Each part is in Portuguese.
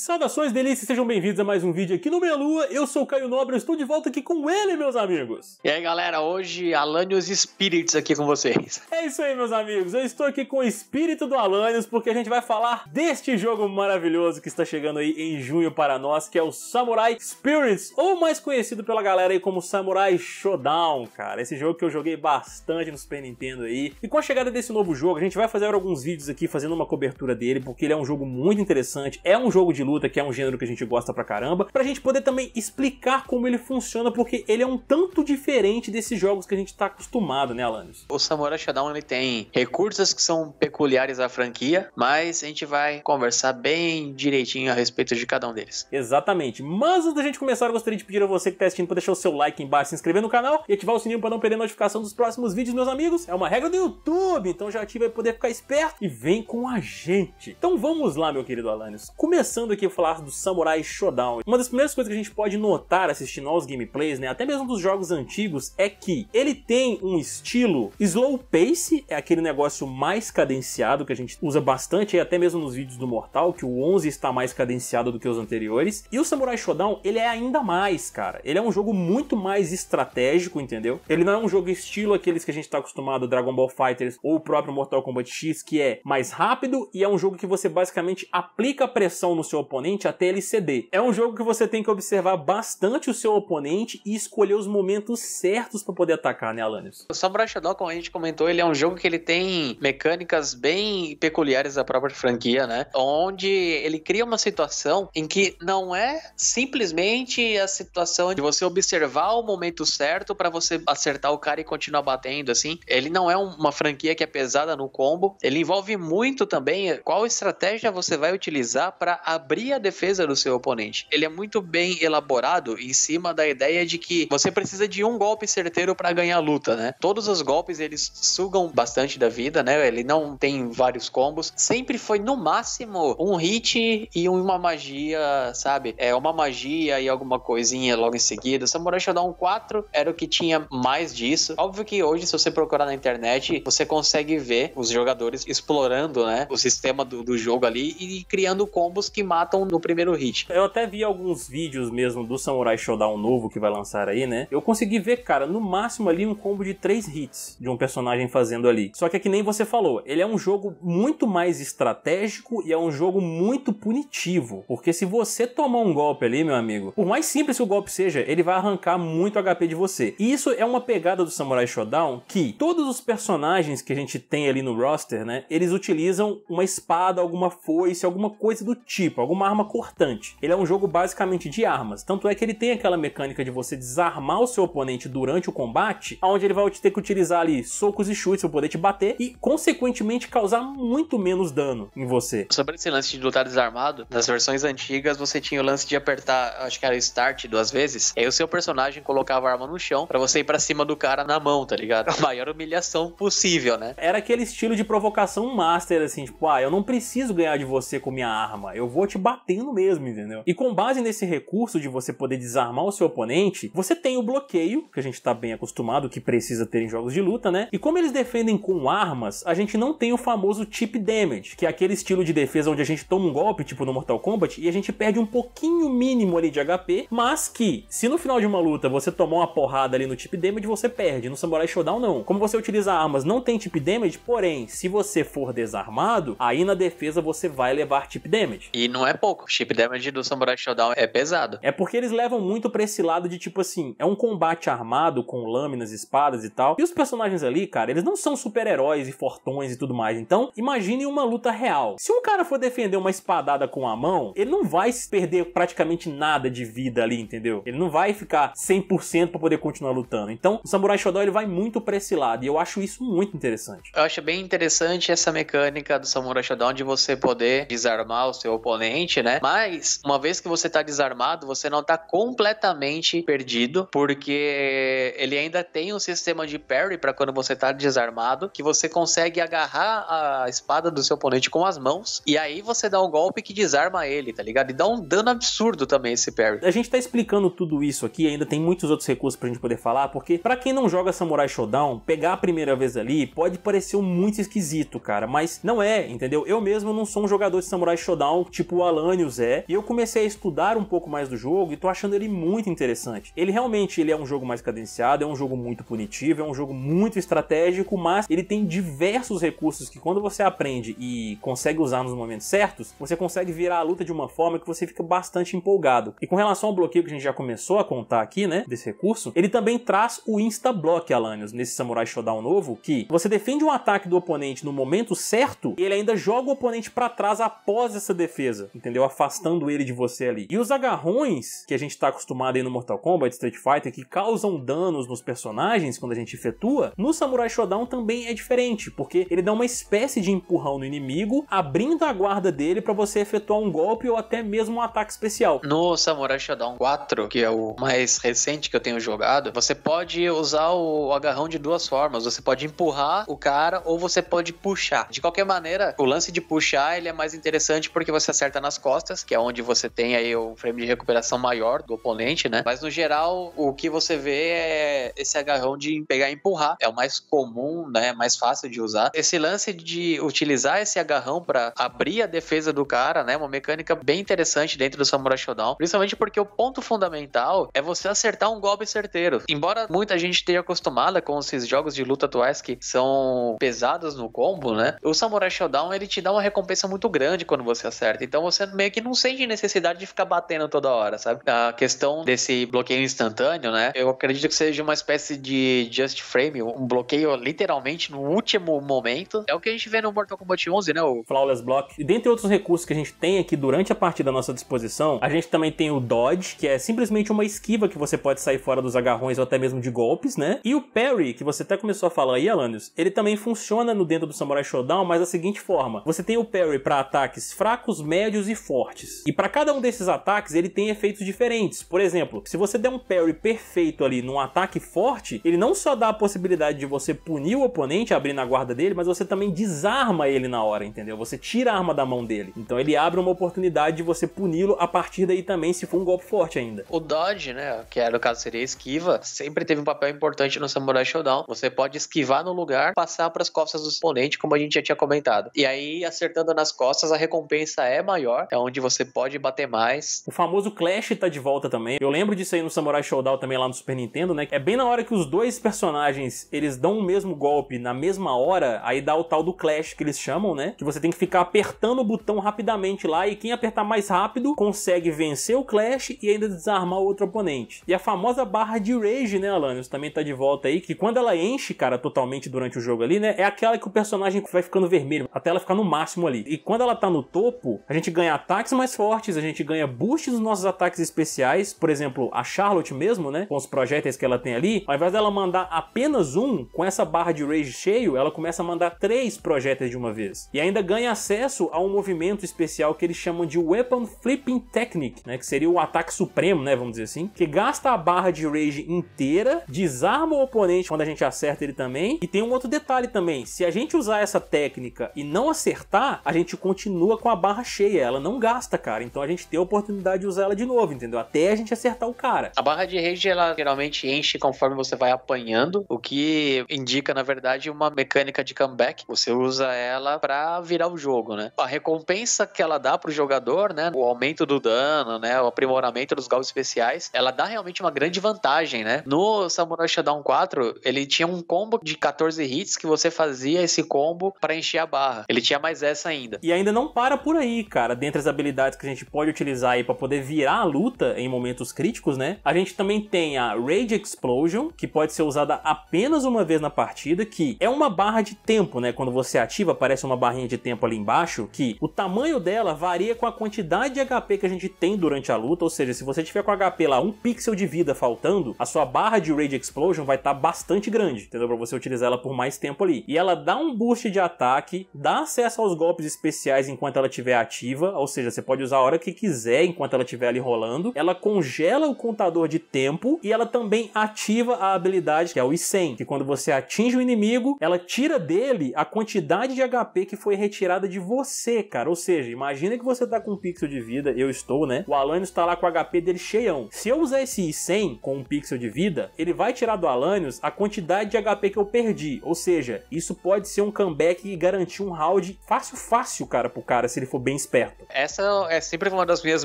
Saudações, delícias, sejam bem-vindos a mais um vídeo aqui no Meia Lua. Eu sou o Caio Nobre, eu estou de volta aqui com ele, meus amigos. E aí, galera, hoje Alanios Spirits aqui com vocês. É isso aí, meus amigos. Eu estou aqui com o espírito do Alanios porque a gente vai falar deste jogo maravilhoso que está chegando aí em junho para nós, que é o Samurai Spirits, ou mais conhecido pela galera aí como Samurai Showdown, cara. Esse jogo que eu joguei bastante no Super Nintendo aí. E com a chegada desse novo jogo, a gente vai fazer alguns vídeos aqui fazendo uma cobertura dele, porque ele é um jogo muito interessante, é um jogo de luta, que é um gênero que a gente gosta pra caramba, pra gente poder também explicar como ele funciona, porque ele é um tanto diferente desses jogos que a gente tá acostumado, né, Alanis? O Samurai Shodown ele tem recursos que são peculiares à franquia, mas a gente vai conversar bem direitinho a respeito de cada um deles. Exatamente. Mas antes da gente começar, eu gostaria de pedir a você que tá assistindo pra deixar o seu like embaixo, se inscrever no canal e ativar o sininho para não perder notificação dos próximos vídeos, meus amigos. É uma regra do YouTube, então já ativa para poder ficar esperto e vem com a gente. Então vamos lá, meu querido Alanis. Começando aqui aqui falar do Samurai Shodown. Uma das primeiras coisas que a gente pode notar assistindo aos gameplays, né, até mesmo dos jogos antigos, é que ele tem um estilo slow pace, é aquele negócio mais cadenciado que a gente usa bastante, até mesmo nos vídeos do Mortal, que o 11 está mais cadenciado do que os anteriores. E o Samurai Shodown, ele é ainda mais, cara. Ele é um jogo muito mais estratégico, entendeu? Ele não é um jogo estilo aqueles que a gente está acostumado, Dragon Ball Fighters ou o próprio Mortal Kombat X, que é mais rápido e é um jogo que você basicamente aplica pressão no seu seu oponente até ele ceder. É um jogo que você tem que observar bastante o seu oponente e escolher os momentos certos para poder atacar, né, Alanis? O Samurai Shodown, como a gente comentou, ele é um jogo que ele tem mecânicas bem peculiares da própria franquia, né? Onde ele cria uma situação em que não é simplesmente a situação de você observar o momento certo para você acertar o cara e continuar batendo, assim. Ele não é uma franquia que é pesada no combo. Ele envolve muito também qual estratégia você vai utilizar para abrir abrir a defesa do seu oponente. Ele é muito bem elaborado em cima da ideia de que você precisa de um golpe certeiro para ganhar a luta, né? Todos os golpes eles sugam bastante da vida, né? Ele não tem vários combos. Sempre foi no máximo um hit e uma magia, sabe? É uma magia e alguma coisinha logo em seguida. Samurai Shodown 4 era o que tinha mais disso. Óbvio que hoje se você procurar na internet, você consegue ver os jogadores explorando, né, o sistema do, do jogo ali e criando combos que matam no primeiro hit. Eu até vi alguns vídeos mesmo do Samurai Shodown novo que vai lançar aí, né? Eu consegui ver, cara, no máximo ali um combo de três hits de um personagem fazendo ali. Só que é que nem você falou, ele é um jogo muito mais estratégico e é um jogo muito punitivo. Porque se você tomar um golpe ali, meu amigo, por mais simples que o golpe seja, ele vai arrancar muito HP de você. E isso é uma pegada do Samurai Shodown que todos os personagens que a gente tem ali no roster, né? Eles utilizam uma espada, alguma foice, alguma coisa do tipo, alguma arma cortante. Ele é um jogo basicamente de armas, tanto é que ele tem aquela mecânica de você desarmar o seu oponente durante o combate, onde ele vai ter que utilizar ali socos e chutes para poder te bater e, consequentemente, causar muito menos dano em você. Sobre esse lance de lutar desarmado, nas versões antigas você tinha o lance de apertar, acho que era start duas vezes, e aí o seu personagem colocava a arma no chão para você ir para cima do cara na mão, tá ligado? A maior humilhação possível, né? Era aquele estilo de provocação master, assim, tipo, ah, eu não preciso ganhar de você com minha arma, eu vou te batendo mesmo, entendeu? E com base nesse recurso de você poder desarmar o seu oponente, você tem o bloqueio, que a gente tá bem acostumado, que precisa ter em jogos de luta, né? E como eles defendem com armas, a gente não tem o famoso chip damage, que é aquele estilo de defesa onde a gente toma um golpe, tipo no Mortal Kombat, e a gente perde um pouquinho mínimo ali de HP, mas que, se no final de uma luta você tomar uma porrada ali no chip damage, você perde. No Samurai Shodown, não. Como você utiliza armas, não tem chip damage, porém, se você for desarmado, aí na defesa você vai levar chip damage. E não é é pouco. O chip damage do Samurai Shodown é pesado. É porque eles levam muito pra esse lado de tipo assim, é um combate armado com lâminas, espadas e tal. E os personagens ali, cara, eles não são super-heróis e fortões e tudo mais. Então, imagine uma luta real. Se um cara for defender uma espadada com a mão, ele não vai perder praticamente nada de vida ali, entendeu? Ele não vai ficar 100% para poder continuar lutando. Então, o Samurai Shodown ele vai muito pra esse lado e eu acho isso muito interessante. Eu acho bem interessante essa mecânica do Samurai Shodown de você poder desarmar o seu oponente frente, né? Mas uma vez que você tá desarmado, você não tá completamente perdido, porque ele ainda tem um sistema de parry para quando você tá desarmado, que você consegue agarrar a espada do seu oponente com as mãos e aí você dá um golpe que desarma ele, tá ligado? E dá um dano absurdo também esse parry. A gente tá explicando tudo isso aqui, ainda tem muitos outros recursos pra gente poder falar, porque para quem não joga Samurai Shodown, pegar a primeira vez ali pode parecer muito esquisito, cara, mas não é, entendeu? Eu mesmo não sou um jogador de Samurai Shodown tipo Alane e o Zé, e eu comecei a estudar um pouco mais do jogo e tô achando ele muito interessante. Ele realmente ele é um jogo mais cadenciado, é um jogo muito punitivo, é um jogo muito estratégico, mas ele tem diversos recursos que quando você aprende e consegue usar nos momentos certos, você consegue virar a luta de uma forma que você fica bastante empolgado. E com relação ao bloqueio que a gente já começou a contar aqui, né, desse recurso, ele também traz o insta-block, Alanios, nesse Samurai Shodown novo, que você defende um ataque do oponente no momento certo e ele ainda joga o oponente para trás após essa defesa entendeu? Afastando ele de você ali. E os agarrões que a gente tá acostumado aí no Mortal Kombat, Street Fighter, que causam danos nos personagens quando a gente efetua, no Samurai Shodown também é diferente, porque ele dá uma espécie de empurrão no inimigo, abrindo a guarda dele para você efetuar um golpe ou até mesmo um ataque especial. No Samurai Shodown 4, que é o mais recente que eu tenho jogado, você pode usar o agarrão de duas formas. Você pode empurrar o cara ou você pode puxar. De qualquer maneira, o lance de puxar ele é mais interessante porque você acerta nas costas, que é onde você tem aí o frame de recuperação maior do oponente, né? Mas no geral, o que você vê é esse agarrão de pegar e empurrar. É o mais comum, né? É mais fácil de usar. Esse lance de utilizar esse agarrão para abrir a defesa do cara, né? É uma mecânica bem interessante dentro do Samurai Shodown, principalmente porque o ponto fundamental é você acertar um golpe certeiro. Embora muita gente esteja acostumada com esses jogos de luta atuais que são pesados no combo, né? O Samurai Shodown ele te dá uma recompensa muito grande quando você acerta. Então você meio que não sente necessidade de ficar batendo toda hora, sabe? A questão desse bloqueio instantâneo, né? Eu acredito que seja uma espécie de just frame, um bloqueio literalmente no último momento. É o que a gente vê no Mortal Kombat 11, né? O Flawless Block. E dentre outros recursos que a gente tem aqui durante a partida à nossa disposição, a gente também tem o Dodge, que é simplesmente uma esquiva que você pode sair fora dos agarrões ou até mesmo de golpes, né? E o Parry, que você até começou a falar aí, Alanios, ele também funciona no dentro do Samurai Showdown, mas da seguinte forma: você tem o Parry para ataques fracos, médios e fortes. E para cada um desses ataques, ele tem efeitos diferentes. Por exemplo, se você der um parry perfeito ali num ataque forte, ele não só dá a possibilidade de você punir o oponente abrindo a guarda dele, mas você também desarma ele na hora, entendeu? Você tira a arma da mão dele. Então ele abre uma oportunidade de você puni-lo a partir daí também, se for um golpe forte ainda. O dodge, né, que é, no caso seria esquiva, sempre teve um papel importante no Samurai Showdown. Você pode esquivar no lugar, passar para as costas do oponente, como a gente já tinha comentado. E aí, acertando nas costas, a recompensa é maior melhor, é onde você pode bater mais. O famoso Clash tá de volta também. Eu lembro disso aí no Samurai Showdown também lá no Super Nintendo, né? É bem na hora que os dois personagens, eles dão o mesmo golpe na mesma hora, aí dá o tal do Clash que eles chamam, né? Que você tem que ficar apertando o botão rapidamente lá e quem apertar mais rápido consegue vencer o Clash e ainda desarmar o outro oponente. E a famosa barra de Rage, né, Alanios, também tá de volta aí, que quando ela enche, cara, totalmente durante o jogo ali, né, é aquela que o personagem vai ficando vermelho, até ela ficar no máximo ali. E quando ela tá no topo, a gente ganha ataques mais fortes, a gente ganha boost nos nossos ataques especiais, por exemplo, a Charlotte mesmo, né, com os projéteis que ela tem ali, ao invés dela mandar apenas um, com essa barra de rage cheio, ela começa a mandar três projéteis de uma vez. E ainda ganha acesso a um movimento especial que eles chamam de Weapon Flipping Technique, né, que seria o ataque supremo, né, vamos dizer assim, que gasta a barra de rage inteira, desarma o oponente quando a gente acerta ele também, e tem um outro detalhe também, se a gente usar essa técnica e não acertar, a gente continua com a barra cheia, ela não gasta, cara. Então a gente tem a oportunidade de usar ela de novo, entendeu? Até a gente acertar o cara. A barra de rage, ela geralmente enche conforme você vai apanhando, o que indica, na verdade, uma mecânica de comeback. Você usa ela pra virar o jogo, né? A recompensa que ela dá pro jogador, né? O aumento do dano, né? O aprimoramento dos galgos especiais, ela dá realmente uma grande vantagem, né? No Samurai Shodown 4, ele tinha um combo de 14 hits que você fazia esse combo para encher a barra. Ele tinha mais essa ainda. E ainda não para por aí, cara dentre as habilidades que a gente pode utilizar aí para poder virar a luta em momentos críticos, né? A gente também tem a Rage Explosion, que pode ser usada apenas uma vez na partida, que é uma barra de tempo, né? Quando você ativa, aparece uma barrinha de tempo ali embaixo, que o tamanho dela varia com a quantidade de HP que a gente tem durante a luta, ou seja, se você tiver com HP lá um pixel de vida faltando, a sua barra de Rage Explosion vai estar tá bastante grande, entendeu? Para você utilizar ela por mais tempo ali. E ela dá um boost de ataque, dá acesso aos golpes especiais enquanto ela estiver ativa, ativa, ou seja, você pode usar a hora que quiser enquanto ela estiver ali rolando. Ela congela o contador de tempo e ela também ativa a habilidade que é o I100, que quando você atinge o inimigo, ela tira dele a quantidade de HP que foi retirada de você, cara. Ou seja, imagina que você tá com um pixel de vida, eu estou, né? O Alanios tá lá com o HP dele cheião. Se eu usar esse I100 com um pixel de vida, ele vai tirar do Alanios a quantidade de HP que eu perdi. Ou seja, isso pode ser um comeback e garantir um round fácil, fácil, cara, pro cara, se ele for bem esperto. Essa é sempre uma das minhas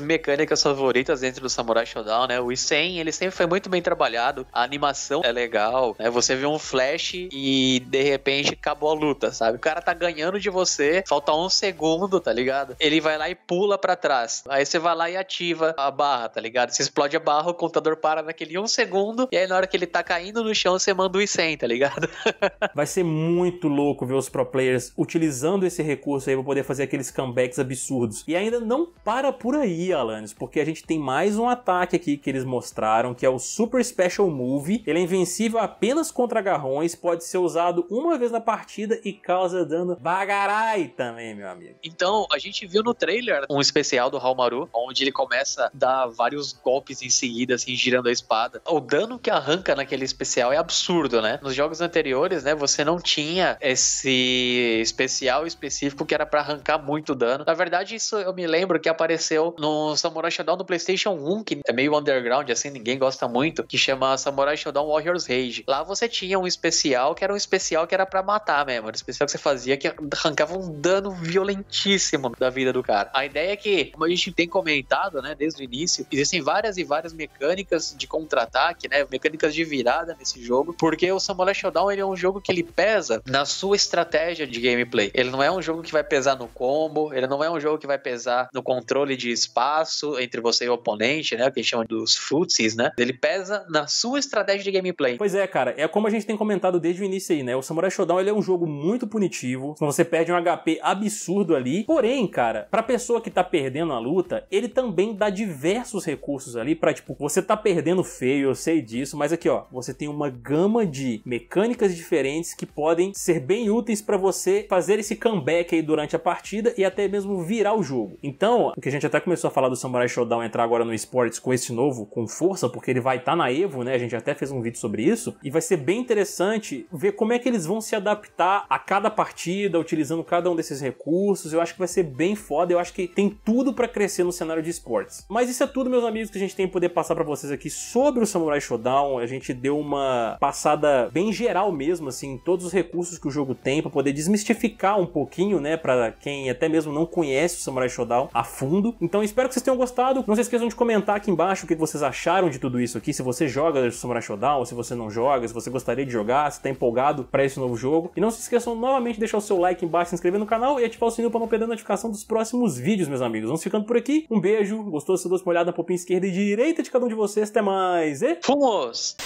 mecânicas favoritas dentro do Samurai showdown, né? O Isen, ele sempre foi muito bem trabalhado, a animação é legal, né? Você vê um flash e de repente acabou a luta, sabe? O cara tá ganhando de você, falta um segundo, tá ligado? Ele vai lá e pula para trás. Aí você vai lá e ativa a barra, tá ligado? Você explode a barra, o contador para naquele um segundo, e aí na hora que ele tá caindo no chão, você manda o Isen, tá ligado? vai ser muito louco ver os pro players utilizando esse recurso aí pra poder fazer aqueles comebacks absurdos. E ainda não para por aí, Alanis, porque a gente tem mais um ataque aqui que eles mostraram, que é o Super Special Move. Ele é invencível apenas contra garrões, pode ser usado uma vez na partida e causa dano bagarai também, meu amigo. Então, a gente viu no trailer um especial do Halmaru, onde ele começa a dar vários golpes em seguida, assim, girando a espada. O dano que arranca naquele especial é absurdo, né? Nos jogos anteriores, né, você não tinha esse especial específico que era para arrancar muito dano. Na verdade, isso eu me lembro que apareceu no Samurai Shodown do PlayStation 1, que é meio underground, assim, ninguém gosta muito, que chama Samurai Shodown Warriors Rage. Lá você tinha um especial que era um especial que era para matar mesmo. Era um especial que você fazia que arrancava um dano violentíssimo da vida do cara. A ideia é que, como a gente tem comentado, né, desde o início, existem várias e várias mecânicas de contra-ataque, né, mecânicas de virada nesse jogo, porque o Samurai Shodown ele é um jogo que ele pesa na sua estratégia de gameplay. Ele não é um jogo que vai pesar no combo, ele não é um jogo que vai vai pesar no controle de espaço entre você e o oponente, né? O que gente chama dos footsies, né? Ele pesa na sua estratégia de gameplay. Pois é, cara. É como a gente tem comentado desde o início aí, né? O Samurai Shodown ele é um jogo muito punitivo. Então você perde um HP absurdo ali. Porém, cara, pra pessoa que tá perdendo a luta, ele também dá diversos recursos ali pra, tipo, você tá perdendo feio, eu sei disso, mas aqui, ó, você tem uma gama de mecânicas diferentes que podem ser bem úteis para você fazer esse comeback aí durante a partida e até mesmo virar o jogo. Então, o que a gente até começou a falar do Samurai Shodown entrar agora no esportes com esse novo, com força, porque ele vai estar tá na Evo, né? A gente até fez um vídeo sobre isso. E vai ser bem interessante ver como é que eles vão se adaptar a cada partida, utilizando cada um desses recursos. Eu acho que vai ser bem foda. Eu acho que tem tudo para crescer no cenário de esportes. Mas isso é tudo, meus amigos, que a gente tem poder passar para vocês aqui sobre o Samurai Shodown A gente deu uma passada bem geral mesmo, assim, em todos os recursos que o jogo tem para poder desmistificar um pouquinho, né, para quem até mesmo não conhece o Samurai Samurai Shodown a fundo. Então espero que vocês tenham gostado. Não se esqueçam de comentar aqui embaixo o que vocês acharam de tudo isso aqui, se você joga Samurai Shodown, se você não joga, se você gostaria de jogar, se está empolgado para esse novo jogo. E não se esqueçam novamente de deixar o seu like embaixo, se inscrever no canal e ativar o sininho para não perder a notificação dos próximos vídeos, meus amigos. Vamos ficando por aqui. Um beijo, gostou? Se deu uma olhada na popinha esquerda e direita de cada um de vocês. Até mais e... Fomos!